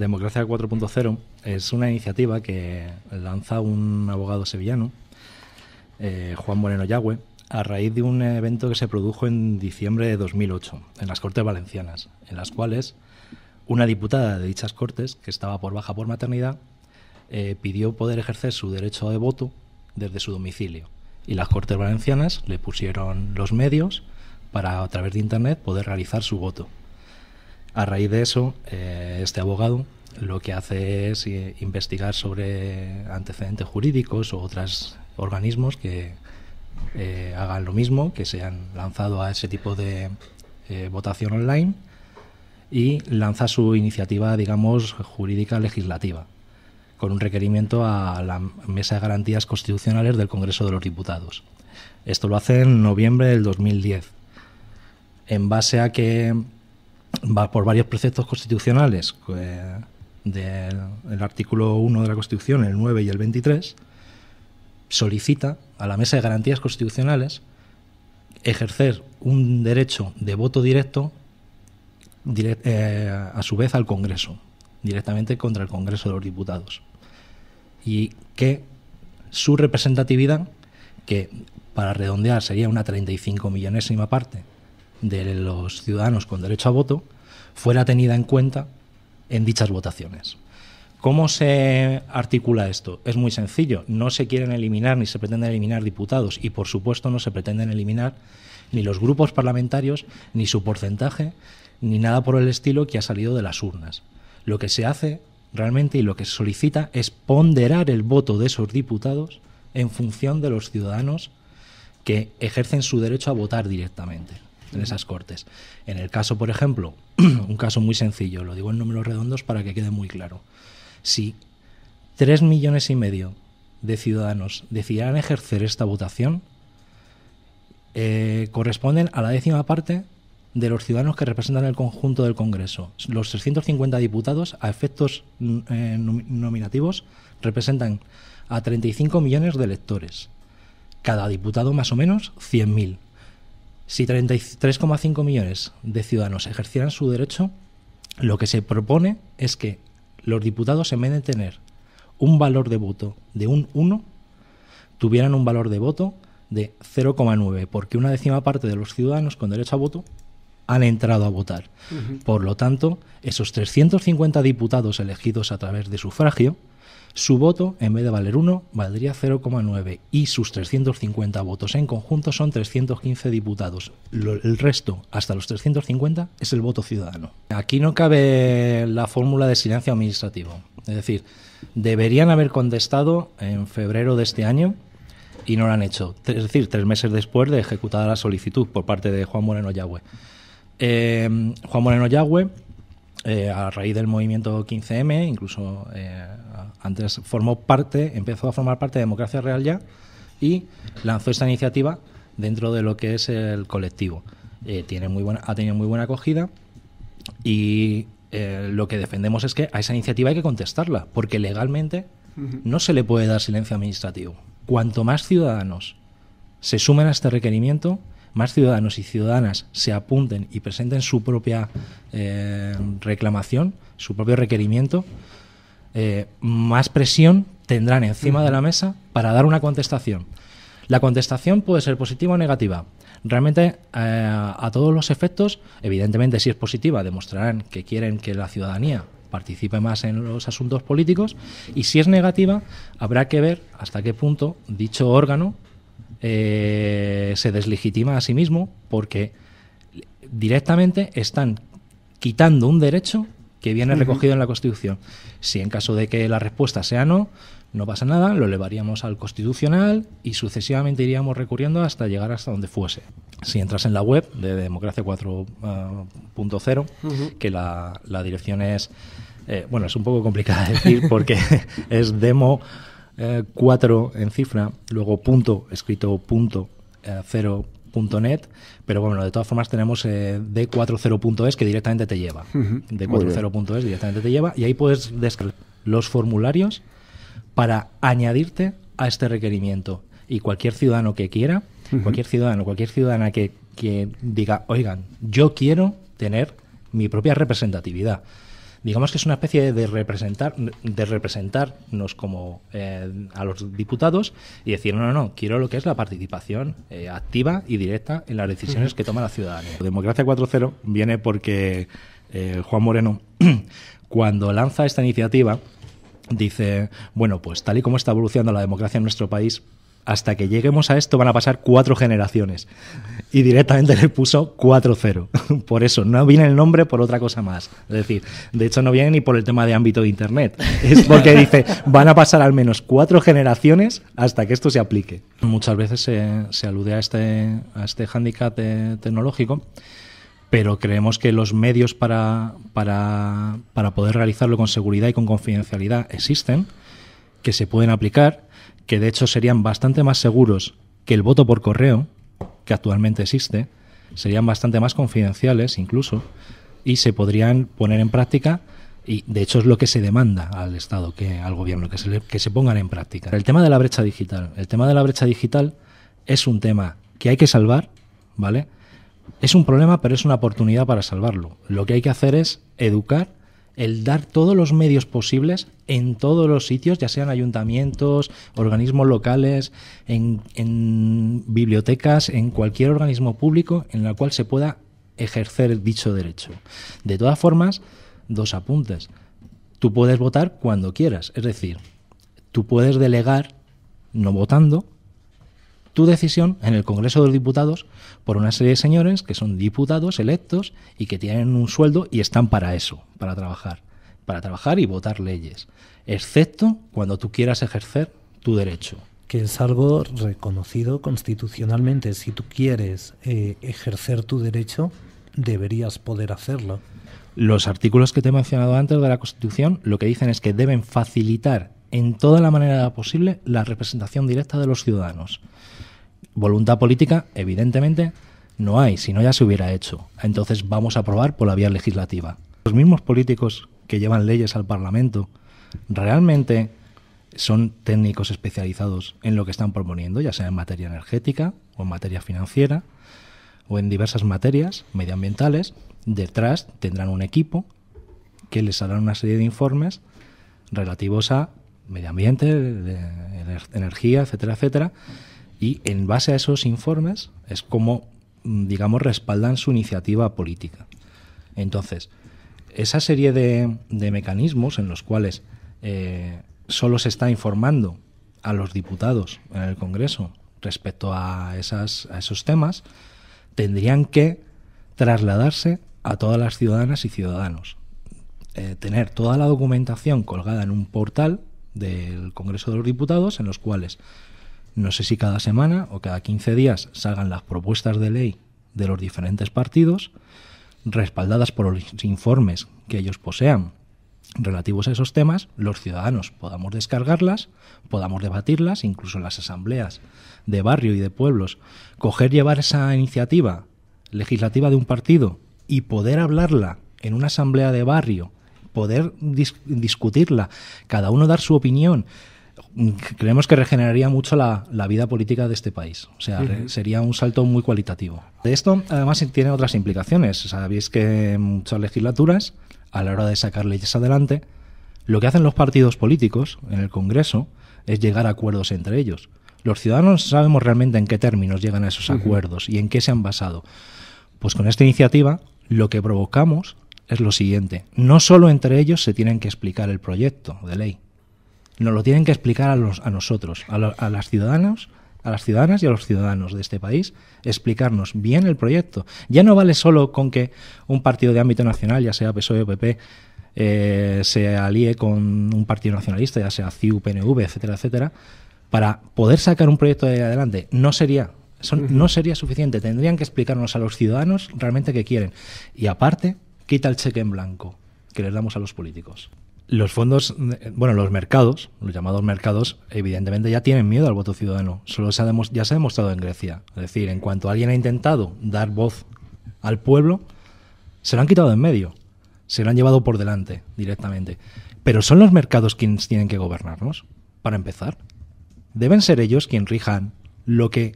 Democracia 4.0 es una iniciativa que lanza un abogado sevillano, eh, Juan Moreno Yagüe, a raíz de un evento que se produjo en diciembre de 2008 en las Cortes Valencianas, en las cuales una diputada de dichas Cortes, que estaba por baja por maternidad, eh, pidió poder ejercer su derecho de voto desde su domicilio. Y las Cortes Valencianas le pusieron los medios para, a través de Internet, poder realizar su voto. A raíz de eso, eh, este abogado lo que hace es eh, investigar sobre antecedentes jurídicos o otros organismos que eh, hagan lo mismo, que se han lanzado a ese tipo de votación online y lanza su iniciativa, digamos, jurídica legislativa, con un requerimiento a la Mesa de Garantías Constitucionales del Congreso de los Diputados. Esto lo hace en noviembre del 2010. En base a que va por varios preceptos constitucionales eh, del artículo 1 de la Constitución, el 9 y el 23, solicita a la Mesa de Garantías Constitucionales ejercer un derecho de voto directo eh, a su vez al Congreso, directamente contra el Congreso de los Diputados. Y que su representatividad, que para redondear sería una 35 millonésima parte de los ciudadanos con derecho a voto fuera tenida en cuenta en dichas votaciones. ¿Cómo se articula esto? Es muy sencillo. No se quieren eliminar ni se pretenden eliminar diputados y, por supuesto, no se pretenden eliminar ni los grupos parlamentarios, ni su porcentaje, ni nada por el estilo que ha salido de las urnas. Lo que se hace realmente y lo que se solicita es ponderar el voto de esos diputados en función de los ciudadanos que ejercen su derecho a votar directamente en esas cortes. En el caso, por ejemplo, un caso muy sencillo, lo digo en números redondos para que quede muy claro. Si tres millones y medio de ciudadanos decidieran ejercer esta votación, eh, corresponden a la décima parte de los ciudadanos que representan el conjunto del Congreso. Los 350 diputados, a efectos mm, eh, nominativos, representan a 35 millones de electores. Cada diputado más o menos 100.000. Si 33,5 millones de ciudadanos ejercieran su derecho, lo que se propone es que los diputados, en vez de tener un valor de voto de un 1, tuvieran un valor de voto de 0,9, porque una décima parte de los ciudadanos con derecho a voto han entrado a votar. Por lo tanto, esos 350 diputados elegidos a través de sufragio su voto, en vez de valer 1, valdría 0,9 y sus 350 votos en conjunto son 315 diputados. el resto, hasta los 350, es el voto ciudadano. Aquí no cabe la fórmula de silencio administrativo. Es decir, deberían haber contestado en febrero de este año y no lo han hecho. Es decir, tres meses después de ejecutada la solicitud por parte de Juan Moreno Yagüe. Eh, Juan Moreno Yagüe eh, a raíz del movimiento 15M, incluso eh, antes formó parte, empezó a formar parte de Democracia Real ya y lanzó esta iniciativa dentro de lo que es el colectivo. Eh, tiene muy buena, ha tenido muy buena acogida y lo que defendemos es que a esa iniciativa hay que contestarla, porque legalmente no se le puede dar silencio administrativo. Cuanto más ciudadanos se sumen a este requerimiento, más ciudadanos y ciudadanas se apunten y presenten su propia eh, reclamación, su propio requerimiento, eh, más presión tendrán encima de la mesa para dar una contestación. La contestación puede ser positiva o negativa. Realmente, eh, a todos los efectos, evidentemente, si es positiva, demostrarán que quieren que la ciudadanía participe más en los asuntos políticos y si es negativa, habrá que ver hasta qué punto dicho órgano eh, se deslegitima a sí mismo porque directamente están quitando un derecho que viene recogido en la Constitución. Si en caso de que la respuesta sea no, no pasa nada, lo elevaríamos al constitucional y sucesivamente iríamos recurriendo hasta llegar hasta donde fuese. Si entras en la web de Democracia 4.0, ah, que la, dirección es, eh, bueno, es un poco complicada de decir porque es demo eh, cuatro 4 en cifra, luego punto, escrito punto, eh, cero, punto .net, pero bueno, de todas formas tenemos eh, d40.es que directamente te lleva. d40.es directamente te lleva y ahí puedes descargar los formularios para añadirte a este requerimiento. Y cualquier ciudadano que quiera, cualquier ciudadano, cualquier ciudadana que, que diga, oigan, yo quiero tener mi propia representatividad digamos que es una especie de representar, de representarnos como eh, a los diputados y decir, no, no, no, quiero lo que es la participación eh, activa y directa en las decisiones que toma la ciudadanía. Democracia 4.0 viene porque eh, Juan Moreno, cuando lanza esta iniciativa, dice, bueno, pues tal y como está evolucionando la democracia en nuestro país, hasta que lleguemos a esto van a pasar cuatro generaciones. Y directamente le puso 4-0. Por eso, no viene el nombre por otra cosa más. Es decir, de hecho no viene ni por el tema de ámbito de Internet. Es porque dice, van a pasar al menos cuatro generaciones hasta que esto se aplique. Muchas veces se, alude a este, a este hándicap eh, tecnológico, pero creemos que los medios para, para poder realizarlo con seguridad y con confidencialidad existen que se pueden aplicar, que de hecho serían bastante más seguros que el voto por correo, que actualmente existe, serían bastante más confidenciales incluso, y se podrían poner en práctica y de hecho es lo que se demanda al Estado, que al gobierno, que se, que se pongan en práctica. El tema de la brecha digital. El tema de la brecha digital es un tema que hay que salvar, ¿vale? Es un problema, pero es una oportunidad para salvarlo. Lo que hay que hacer es educar el dar todos los medios posibles en todos los sitios, ya sean ayuntamientos, organismos locales, en, bibliotecas, en cualquier organismo público en el cual se pueda ejercer dicho derecho. De todas formas, dos apuntes. Tú puedes votar cuando quieras, es decir, tú puedes delegar no votando tu decisión en el Congreso de los Diputados por una serie de señores que son diputados electos y que tienen un sueldo y están para eso, para trabajar, para trabajar y votar leyes, excepto cuando tú quieras ejercer tu derecho. Que es algo reconocido constitucionalmente. Si tú quieres eh, ejercer tu derecho, deberías poder hacerlo. Los artículos que te he mencionado antes de la Constitución lo que dicen es que deben facilitar en toda la manera posible la representación directa de los ciudadanos. Voluntad política, evidentemente, no hay, si no ya se hubiera hecho. Entonces vamos a aprobar por la vía legislativa. Los mismos políticos que llevan leyes al Parlamento realmente son técnicos especializados en lo que están proponiendo, ya sea en materia energética o en materia financiera o en diversas materias medioambientales. Detrás tendrán un equipo que les hará una serie de informes relativos a medio ambiente, energía, etcétera, etcétera. Y en base a esos informes es como, mm, digamos, respaldan su iniciativa política. Entonces, esa serie de, de mecanismos en los cuales eh, solo se está informando a los diputados en el Congreso respecto a, esas, a esos temas, tendrían que trasladarse a todas las ciudadanas y ciudadanos. Eh, tener toda la documentación colgada en un portal del Congreso de los Diputados, en los cuales no sé si cada semana o cada 15 días salgan las propuestas de ley de los diferentes partidos, respaldadas por los informes que ellos posean relativos a esos temas, los ciudadanos podamos descargarlas, podamos debatirlas, incluso en las asambleas de barrio y de pueblos, coger, llevar esa iniciativa legislativa de un partido y poder hablarla en una asamblea de barrio poder discutirla, cada uno dar su opinión creemos que regeneraría mucho la, vida política de este país. O sea, sería un salto muy cualitativo. De esto, además, tiene otras implicaciones. Sabéis que en muchas legislaturas, a la hora de sacar leyes adelante, lo que hacen los partidos políticos en el Congreso es llegar a acuerdos entre ellos. Los ciudadanos sabemos realmente en qué términos llegan a esos acuerdos y en qué se han basado. Pues con esta iniciativa, lo que provocamos es lo siguiente. No solo entre ellos se tienen que explicar el proyecto de ley. Nos lo tienen que explicar a, los, a nosotros, a, las a las ciudadanas y a los ciudadanos de este país, explicarnos bien el proyecto. Ya no vale solo con que un partido de ámbito nacional, ya sea PSOE o PP, eh, se alíe con un partido nacionalista, ya sea CIU, PNV, etcétera, etcétera, para poder sacar un proyecto de adelante. No sería no sería suficiente. Tendrían que explicarnos a los ciudadanos realmente qué quieren. Y aparte, quita el cheque en blanco que les damos a los políticos. Los fondos, bueno, los mercados, los llamados mercados, evidentemente ya tienen miedo al voto ciudadano. Solo ya se ha demostrado en Grecia. Es decir, en cuanto alguien ha intentado dar voz al pueblo, se lo han quitado en medio. Se lo han llevado por delante directamente. Pero son los mercados quienes tienen que gobernarnos, para empezar. Deben ser ellos quienes rijan lo que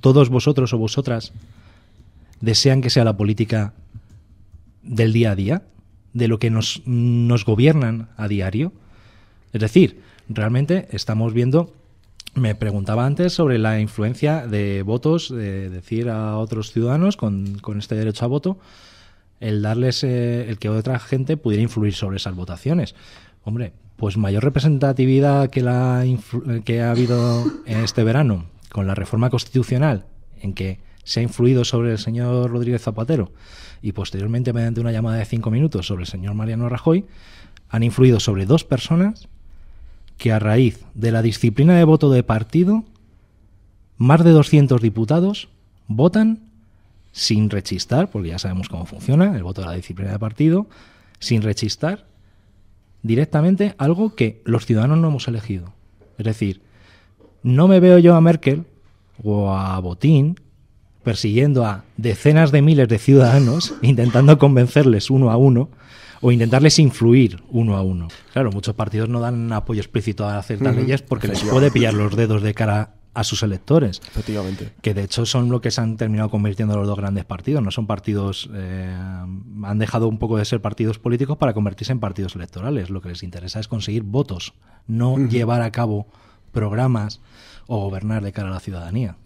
todos vosotros o vosotras desean que sea la política del día a día, de lo que nos, nos gobiernan a diario. Es decir, realmente estamos viendo me preguntaba antes sobre la influencia de votos, de decir a otros ciudadanos con, con este derecho a voto, el darles eh, el que otra gente pudiera influir sobre esas votaciones. Hombre, pues mayor representatividad que la que ha habido este verano con la reforma constitucional, en que se ha influido sobre el señor Rodríguez Zapatero y posteriormente mediante una llamada de cinco minutos sobre el señor Mariano Rajoy, han influido sobre dos personas que a raíz de la disciplina de voto de partido, más de 200 diputados votan sin rechistar, porque ya sabemos cómo funciona el voto de la disciplina de partido, sin rechistar directamente algo que los ciudadanos no hemos elegido. Es decir, no me veo yo a Merkel o a Botín persiguiendo a decenas de miles de ciudadanos, intentando convencerles uno a uno o intentarles influir uno a uno. Claro, muchos partidos no dan apoyo explícito a ciertas leyes porque les puede pillar los dedos de cara a sus electores. Efectivamente. Que de hecho son lo que se han terminado convirtiendo los dos grandes partidos. No son partidos. Eh, han dejado un poco de ser partidos políticos para convertirse en partidos electorales. Lo que les interesa es conseguir votos, no llevar a cabo programas o gobernar de cara a la ciudadanía.